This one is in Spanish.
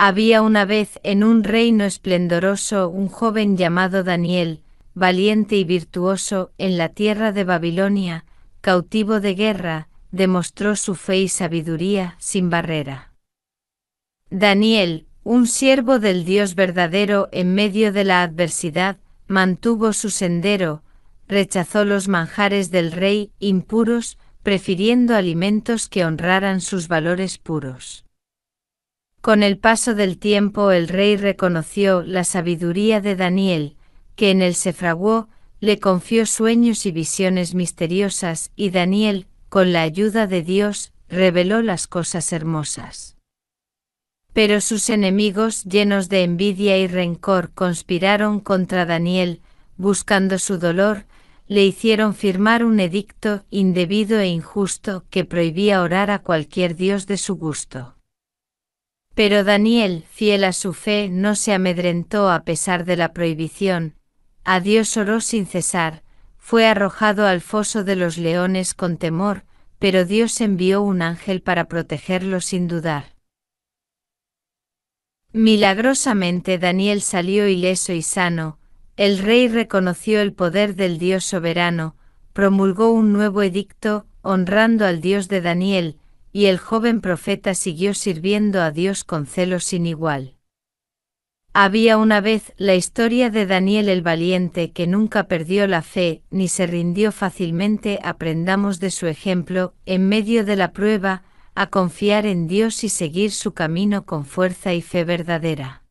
Había una vez en un reino esplendoroso un joven llamado Daniel, valiente y virtuoso, en la tierra de Babilonia, cautivo de guerra, demostró su fe y sabiduría sin barrera. Daniel, un siervo del Dios verdadero en medio de la adversidad, mantuvo su sendero, rechazó los manjares del rey impuros, prefiriendo alimentos que honraran sus valores puros. Con el paso del tiempo el rey reconoció la sabiduría de Daniel, que en él se fraguó, le confió sueños y visiones misteriosas, y Daniel, con la ayuda de Dios, reveló las cosas hermosas. Pero sus enemigos, llenos de envidia y rencor, conspiraron contra Daniel, buscando su dolor, le hicieron firmar un edicto indebido e injusto que prohibía orar a cualquier dios de su gusto. Pero Daniel, fiel a su fe, no se amedrentó a pesar de la prohibición, a Dios oró sin cesar, fue arrojado al foso de los leones con temor, pero Dios envió un ángel para protegerlo sin dudar. Milagrosamente Daniel salió ileso y sano, el rey reconoció el poder del Dios soberano, promulgó un nuevo edicto, honrando al Dios de Daniel, y el joven profeta siguió sirviendo a Dios con celo sin igual. Había una vez la historia de Daniel el valiente que nunca perdió la fe ni se rindió fácilmente, aprendamos de su ejemplo, en medio de la prueba, a confiar en Dios y seguir su camino con fuerza y fe verdadera.